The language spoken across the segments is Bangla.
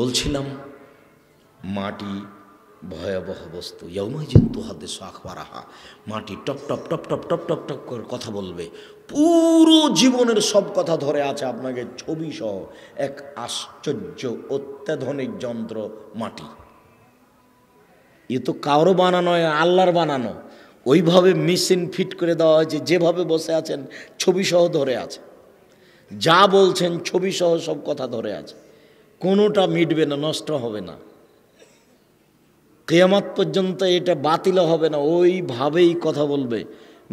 বলছিলাম মাটি ভয়াবহ বস্তু ইয়মাইজিন তুহাদে আখবারাহা মাটি টপ টপ টপ টপ টপ টপ টপ করে কথা বলবে পুরো জীবনের সব কথা ধরে আছে আপনাকে ছবি সহ এক আশ্চর্য অত্যাধুনিক যন্ত্র মাটি এ তো কারো বানানো আল্লাহর বানানো ওইভাবে মেশিন ফিট করে দেওয়া হয়েছে যেভাবে বসে আছেন ছবি সহ ধরে আছে যা বলছেন ছবি সহ সব কথা ধরে আছে কোনোটা মিটবে না নষ্ট হবে না কেয়ামাত পর্যন্ত এটা বাতিল হবে না ওইভাবেই কথা বলবে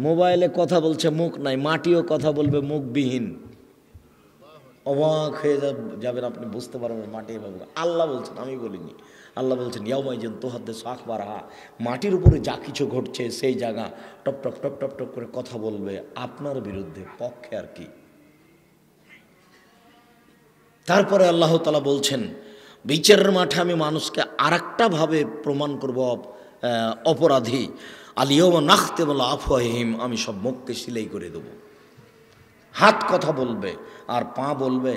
মোবাইলে কথা বলছে মুখ নাই মাটিও কথা বলবে মুখবিহীন অবাক হয়ে যাবেন আপনি বুঝতে পারবেন মাটি এভাবে আল্লাহ বলছেন আমি বলিনি আল্লাহ বলছেন ইয়ামাইজন তোহাদ্দে সাখবার হা মাটির উপরে যা কিছু ঘটছে সেই জায়গা টপ টপ টপ টপ টপ করে কথা বলবে আপনার বিরুদ্ধে পক্ষে আর কি তারপরে আল্লাহ তালা বলছেন বিচারের মাঠে আমি মানুষকে আর ভাবে প্রমাণ করব অপরাধী আলিয়মা নাখতে বলা আফওয়াহিম আমি সব মুখকে সিলাই করে দেব হাত কথা বলবে আর পা বলবে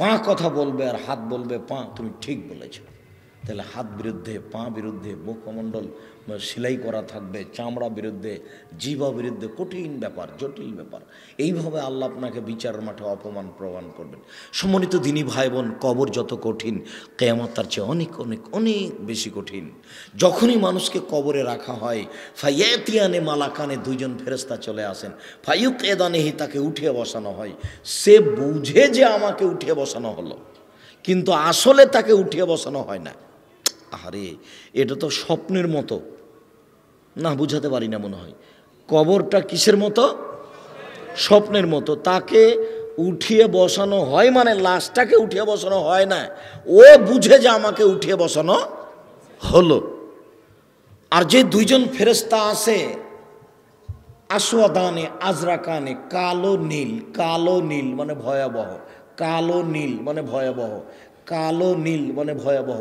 পা কথা বলবে আর হাত বলবে পা তুমি ঠিক বলেছো তাহলে হাত বিরুদ্ধে পা বিরুদ্ধে মুখমণ্ডল সেলাই করা থাকবে চামড়া বিরুদ্ধে জীবা বিরুদ্ধে কঠিন ব্যাপার জটিল ব্যাপার এইভাবে আল্লাহ আপনাকে বিচার মাঠে অপমান প্রমাণ করবেন সম্মানিত দিনী ভাই বোন কবর যত কঠিন কেয়ামত তার চেয়ে অনেক অনেক অনেক বেশি কঠিন যখনই মানুষকে কবরে রাখা হয় ফাইয়াতিয়ানে মালাকানে দুইজন ফেরস্তা চলে আসেন ফাইউক এদানেহি তাকে উঠে বসানো হয় সে বুঝে যে আমাকে উঠে বসানো হলো কিন্তু আসলে তাকে উঠিয়ে বসানো হয় না আহারে এটা তো স্বপ্নের মতো না বুঝাতে পারি না মনে হয় কবরটা কিসের মতো স্বপ্নের মতো তাকে উঠিয়ে বসানো হয় মানে লাশটাকে উঠিয়ে বসানো হয় না ও বুঝে যে আমাকে উঠিয়ে বসানো হলো আর যে দুইজন ফেরস্তা আছে আসোয়াদানে আজরাকানে কালো নীল কালো নীল মানে ভয়াবহ কালো নীল মানে ভয়াবহ কালো নীল মানে ভয়াবহ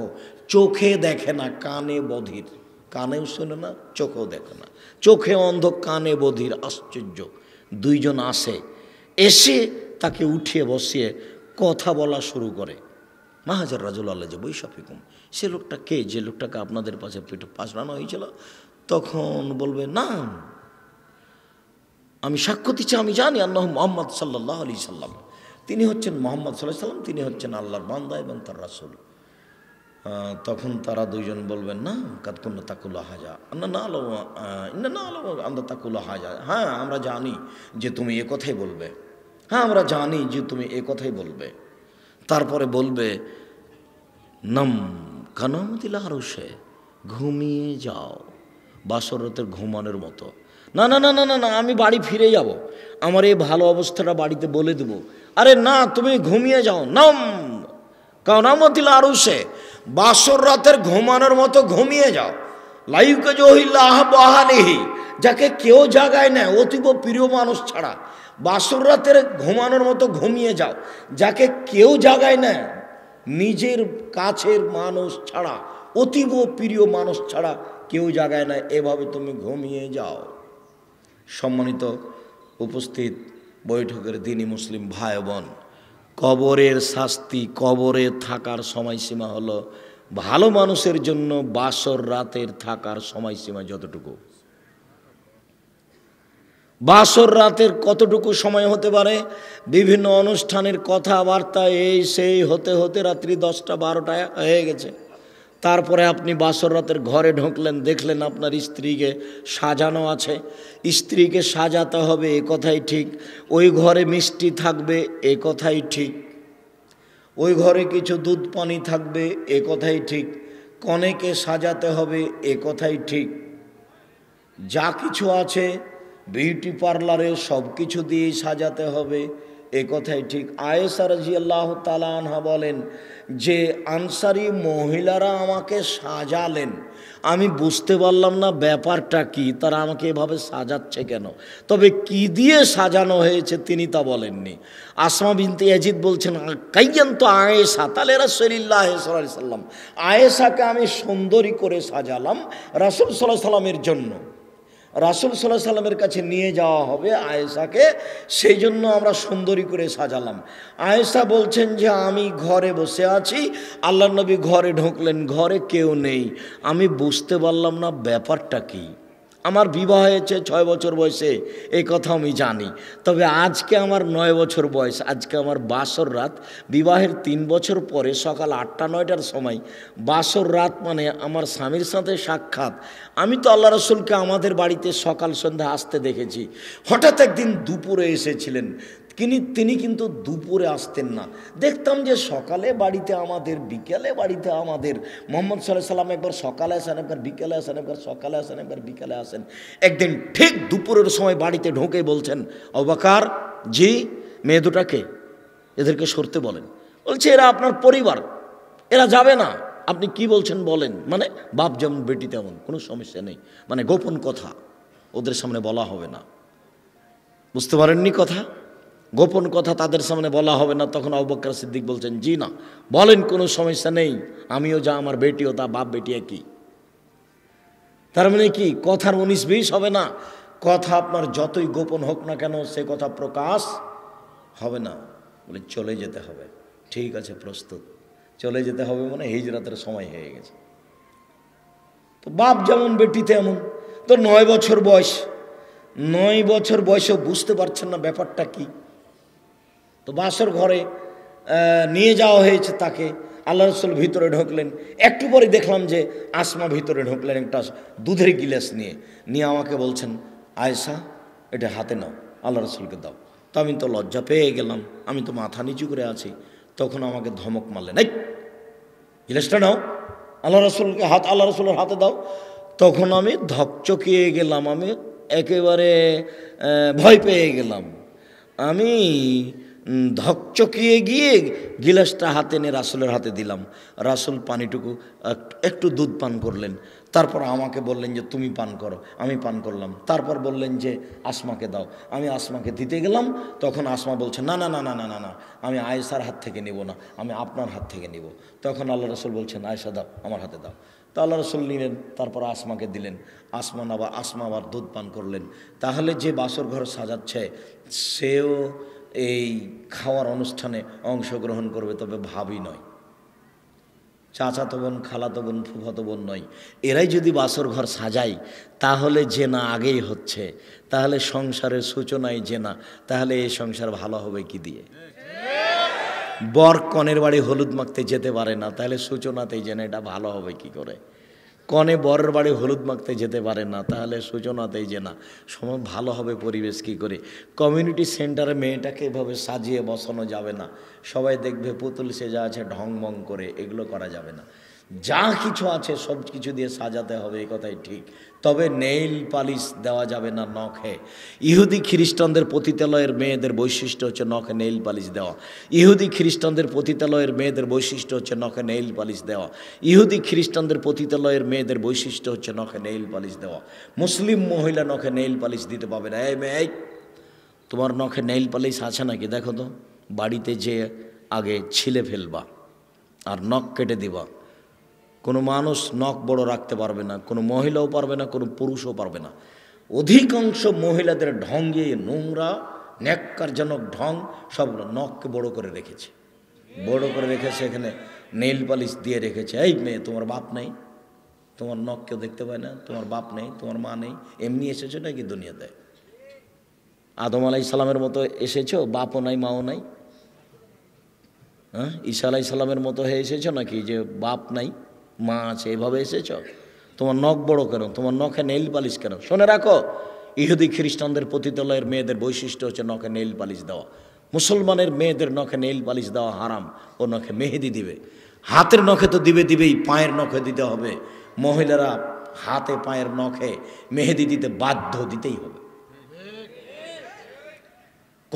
চোখে দেখে না কানে বধির কানেও শোনে না চোখেও দেখে না চোখে অন্ধ কানে বধির আশ্চর্য দুইজন আসে এসে তাকে উঠিয়ে বসিয়ে কথা বলা শুরু করে মাহাজার রাজুল আল্লাহ যে বৈশাফিকুম সে লোকটা কে যে লোকটাকে আপনাদের পাশে পিঠে পাশড়ানো হয়েছিল তখন বলবে না আমি সাক্ষ্য দিচ্ছি আমি জানি আল্লাহ মোহাম্মদ সাল্লাহ আলি সাল্লাম তিনি হচ্ছেন মোহাম্মদ সাল্লাহ সাল্লাম তিনি হচ্ছেন আল্লাহর বান্দা এবং তার রাসুল তখন তারা দুইজন বলবেন না কাতকুন্না তাকুল্লা হাজা না না আলো না আলো আন্দা তাকুল্লা হাজা হ্যাঁ আমরা জানি যে তুমি এ কথাই বলবে হ্যাঁ আমরা জানি যে তুমি এ কথাই বলবে তারপরে বলবে নম কানামতিলা সে ঘুমিয়ে যাও বাসরতের ঘুমানোর মতো না না না না না না আমি বাড়ি ফিরে যাব। আমার এই ভালো অবস্থাটা বাড়িতে বলে দেব আরে না তুমি ঘুমিয়ে যাও নাম কাউনামতিল আরও সে বাসর রাতের ঘুমানোর মতো ঘুমিয়ে যাও লাইকে জহিল্লাহ যাকে কেউ জাগায় না অতীব প্রিয় মানুষ ছাড়া বাসর রাতের ঘুমানোর মতো ঘুমিয়ে যাও যাকে কেউ জাগায় না নিজের কাছের মানুষ ছাড়া অতীব প্রিয় মানুষ ছাড়া কেউ জাগায় না এভাবে তুমি ঘুমিয়ে যাও সম্মানিত উপস্থিত বৈঠকের দিনই মুসলিম ভাই বোন কবরের শাস্তি কবরে থাকার সময়সীমা হলো ভালো মানুষের জন্য বাসর রাতের থাকার সময়সীমা যতটুকু বাসর রাতের কতটুকু সময় হতে পারে বিভিন্ন অনুষ্ঠানের কথাবার্তা এই সেই হতে হতে রাত্রি দশটা বারোটা হয়ে গেছে তারপরে আপনি বাসর রাতের ঘরে ঢুকলেন দেখলেন আপনার স্ত্রীকে সাজানো আছে স্ত্রীকে সাজাতে হবে এ কথাই ঠিক ওই ঘরে মিষ্টি থাকবে এ কথাই ঠিক ওই ঘরে কিছু দুধ পানি থাকবে এ কথাই ঠিক কনেকে সাজাতে হবে এ কথাই ঠিক যা কিছু আছে বিউটি পার্লারে সব কিছু দিয়েই সাজাতে হবে এ কথাই ঠিক আয়েসার জি আল্লাহ তালানহা বলেন যে আনসারি মহিলারা আমাকে সাজালেন আমি বুঝতে পারলাম না ব্যাপারটা কি তারা আমাকে এভাবে সাজাচ্ছে কেন তবে কি দিয়ে সাজানো হয়েছে তিনি তা বলেননি আসমা বিনতে এজিদ বলছেন কাইয়ান তো আয়েসা তাহলে রাসুলিল্লাহ সাল্লাম আয়েসাকে আমি সুন্দরী করে সাজালাম রাসুল সাল্লাহ সাল্লামের জন্য রাসুল সাল্লাহ সাল্লামের কাছে নিয়ে যাওয়া হবে আয়েসাকে সেই জন্য আমরা সুন্দরী করে সাজালাম আয়েসা বলছেন যে আমি ঘরে বসে আছি আল্লাহনবী ঘরে ঢুকলেন ঘরে কেউ নেই আমি বুঝতে পারলাম না ব্যাপারটা কী আমার বিবাহ হয়েছে ছয় বছর বয়সে এই কথা আমি জানি তবে আজকে আমার নয় বছর বয়স আজকে আমার বাসর রাত বিবাহের তিন বছর পরে সকাল আটটা নয়টার সময় বাসর রাত মানে আমার স্বামীর সাথে সাক্ষাৎ আমি তো আল্লাহ রসুলকে আমাদের বাড়িতে সকাল সন্ধ্যা আসতে দেখেছি হঠাৎ একদিন দুপুরে এসেছিলেন কিন্তু তিনি কিন্তু দুপুরে আসতেন না দেখতাম যে সকালে বাড়িতে আমাদের বিকেলে বাড়িতে আমাদের মোহাম্মদ সাল্লাহ সাল্লাম একবার সকালে আসেন একবার বিকেলে আসেন একবার সকালে আসেন একবার বিকেলে আসেন একদিন ঠিক দুপুরের সময় বাড়িতে ঢোকে বলছেন অবাকার জি মেয়ে দুটাকে এদেরকে সরতে বলেন বলছে এরা আপনার পরিবার এরা যাবে না আপনি কি বলছেন বলেন মানে বাপ যেমন বেটি তেমন কোনো সমস্যা নেই মানে গোপন কথা ওদের সামনে বলা হবে না বুঝতে পারেননি কথা গোপন কথা তাদের সামনে বলা হবে না তখন অবক্কর সিদ্দিক বলছেন জি না বলেন কোনো সমস্যা নেই আমিও যা আমার বেটিও তা বাপ বেটি একই তার মানে কি কথার উনিশ বিশ হবে না কথা আপনার যতই গোপন হোক না কেন সে কথা প্রকাশ হবে না বলে চলে যেতে হবে ঠিক আছে প্রস্তুত চলে যেতে হবে মানে হিজরাতের সময় হয়ে গেছে তো বাপ যেমন বেটি তেমন তো নয় বছর বয়স নয় বছর বয়সেও বুঝতে পারছেন না ব্যাপারটা কী তো বাঁশের ঘরে নিয়ে যাওয়া হয়েছে তাকে আল্লাহ রসুল ভিতরে ঢুকলেন একটু পরে দেখলাম যে আসমা ভিতরে ঢুকলেন একটা দুধের গিলাস নিয়ে নিয়ে আমাকে বলছেন আয়সা এটা হাতে নাও আল্লাহ রসুলকে দাও তো আমি তো লজ্জা পেয়ে গেলাম আমি তো মাথা নিচু করে আছি তখন আমাকে ধমক মারলেন এই গিলাসটা নাও আল্লাহ রসুলকে হাত আল্লাহ রসুলের হাতে দাও তখন আমি ধকচকিয়ে গেলাম আমি একেবারে ভয় পেয়ে গেলাম আমি ধকচকিয়ে গিয়ে গিলাসটা হাতে নিয়ে রাসুলের হাতে দিলাম রাসুল পানিটুকু একটু দুধ পান করলেন তারপর আমাকে বললেন যে তুমি পান করো আমি পান করলাম তারপর বললেন যে আসমাকে দাও আমি আসমাকে দিতে গেলাম তখন আসমা বলছে না না না না না না না আমি আয়েসার হাত থেকে নেব না আমি আপনার হাত থেকে নেব তখন আল্লাহ রসুল বলছেন আয়েসা দাও আমার হাতে দাও তা আল্লাহ রসুল নিলেন তারপর আসমাকে দিলেন আসমান আবার আসমা আবার দুধ পান করলেন তাহলে যে বাসর ঘর সাজাচ্ছে সেও এই খাওয়ার অনুষ্ঠানে অংশগ্রহণ করবে তবে ভাবি নয় চাচাতো বোন খালাতো বোন ফুফাতো বোন নয় এরাই যদি বাসর ঘর সাজায় তাহলে যে না আগেই হচ্ছে তাহলে সংসারের সূচনায় যে না তাহলে এই সংসার ভালো হবে কি দিয়ে বর কনের বাড়ি হলুদ মাখতে যেতে পারে না তাহলে সূচনাতেই যেন এটা ভালো হবে কি করে কনে বরের বাড়ি হলুদ মাখতে যেতে পারে না তাহলে সূচনাতেই যে না সময় ভালো হবে পরিবেশ কী করে কমিউনিটি সেন্টারে মেয়েটাকে এভাবে সাজিয়ে বসানো যাবে না সবাই দেখবে পুতুল সেজা আছে ঢংমং করে এগুলো করা যাবে না যা কিছু আছে সব কিছু দিয়ে সাজাতে হবে এই কথাই ঠিক তবে নেইল পালিশ দেওয়া যাবে না নখে ইহুদি খ্রিস্টানদের পতিতালয়ের মেয়েদের বৈশিষ্ট্য হচ্ছে নখে নেইল পালিশ দেওয়া ইহুদি খ্রিস্টানদের পতিতালয়ের মেয়েদের বৈশিষ্ট্য হচ্ছে নখে নেইল পালিশ দেওয়া ইহুদি খ্রিস্টানদের পতিতালয়ের মেয়েদের বৈশিষ্ট্য হচ্ছে নখে নেইল পালিশ দেওয়া মুসলিম মহিলা নখে নেইল পালিশ দিতে পাবে না এই মেয়ে তোমার নখে নেইল পালিশ আছে নাকি দেখো তো বাড়িতে যে আগে ছিলে ফেলবা আর নখ কেটে দিবা কোনো মানুষ নখ বড় রাখতে পারবে না কোনো মহিলাও পারবে না কোনো পুরুষও পারবে না অধিকাংশ মহিলাদের ঢঙ্গে নোংরা ন্যাক্কারজনক ঢং সব নখকে বড় করে রেখেছে বড় করে রেখেছে এখানে নীল পালিশ দিয়ে রেখেছে এই মেয়ে তোমার বাপ নেই তোমার নখ কেউ দেখতে পায় না তোমার বাপ নেই তোমার মা নেই এমনি এসেছো নাকি দুনিয়াতে আদম আলাই সালামের মতো এসেছো বাপও নাই মাও নাই হ্যাঁ ঈশা আলাই সালামের মতো হয়ে এসেছো নাকি যে বাপ নাই মা আছে এভাবে এসেছ তোমার নখ বড় কেন তোমার নখে নেইল পালিশ কেন শোনে রাখো ইহুদি খ্রিস্টানদের পতিতলয়ের মেয়েদের বৈশিষ্ট্য হচ্ছে নখে নেইল পালিশ দেওয়া মুসলমানের মেয়েদের নখে নেইল পালিশ দেওয়া হারাম ও নখে মেহেদি দিবে হাতের নখে তো দিবে দিবেই পায়ের নখে দিতে হবে মহিলারা হাতে পায়ের নখে মেহেদি দিতে বাধ্য দিতেই হবে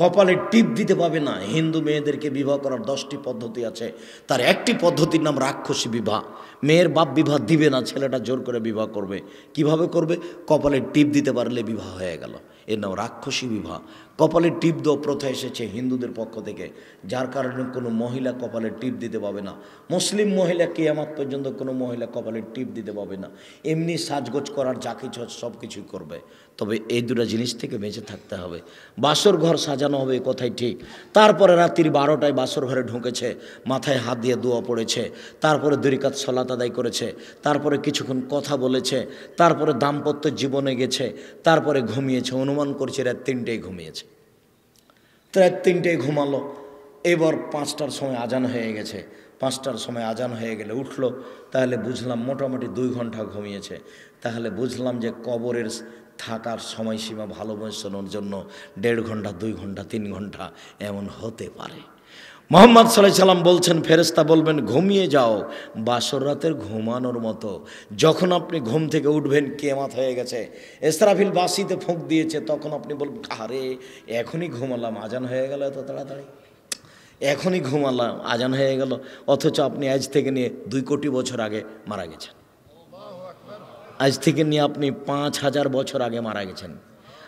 কপালে টিপ দিতে পাবে না হিন্দু মেয়েদেরকে বিবাহ করার দশটি পদ্ধতি আছে তার একটি পদ্ধতির নাম রাক্ষসী বিবাহ মেয়ের বাপ বিবাহ দিবে না ছেলেটা জোর করে বিবাহ করবে কিভাবে করবে কপালে টিপ দিতে পারলে বিবাহ হয়ে গেল এর নাম রাক্ষসী বিবাহ কপালে টিপ দেওয়া প্রথা এসেছে হিন্দুদের পক্ষ থেকে যার কারণে কোনো মহিলা কপালে টিপ দিতে পাবে না মুসলিম মহিলা আমার পর্যন্ত কোনো মহিলা কপালে টিপ দিতে পাবে না এমনি সাজগোজ করার যা কিছু সব কিছুই করবে তবে এই দুটা জিনিস থেকে বেঁচে থাকতে হবে বাসর ঘর সাজানো হবে কথাই ঠিক তারপরে রাত্রির বারোটায় বাসর ঘরে ঢুকেছে মাথায় হাত দিয়ে দোয়া পড়েছে তারপরে দুরিকাত সলাত আদায় করেছে তারপরে কিছুক্ষণ কথা বলেছে তারপরে দাম্পত্য জীবনে গেছে তারপরে ঘুমিয়েছে অনু অনুমান করছে রাত তিনটেই ঘুমিয়েছে রাত তিনটেই ঘুমালো এবার পাঁচটার সময় আজান হয়ে গেছে পাঁচটার সময় আজান হয়ে গেলে উঠলো তাহলে বুঝলাম মোটামুটি দুই ঘন্টা ঘুমিয়েছে তাহলে বুঝলাম যে কবরের থাকার সময়সীমা ভালো বসানোর জন্য দেড় ঘন্টা দুই ঘন্টা তিন ঘন্টা এমন হতে পারে মোহাম্মদ সাল্লাহ সাল্লাম বলছেন ফেরেস্তা বলবেন ঘুমিয়ে যাও বাসর রাতের ঘুমানোর মতো যখন আপনি ঘুম থেকে উঠবেন কেমাত হয়ে গেছে এসরাফিল বাসিতে ফোঁক দিয়েছে তখন আপনি বলবেন আরে এখনই ঘুমালাম আজান হয়ে গেল এত তাড়াতাড়ি এখনই ঘুমালাম আজান হয়ে গেল অথচ আপনি আজ থেকে নিয়ে দুই কোটি বছর আগে মারা গেছেন আজ থেকে নিয়ে আপনি পাঁচ হাজার বছর আগে মারা গেছেন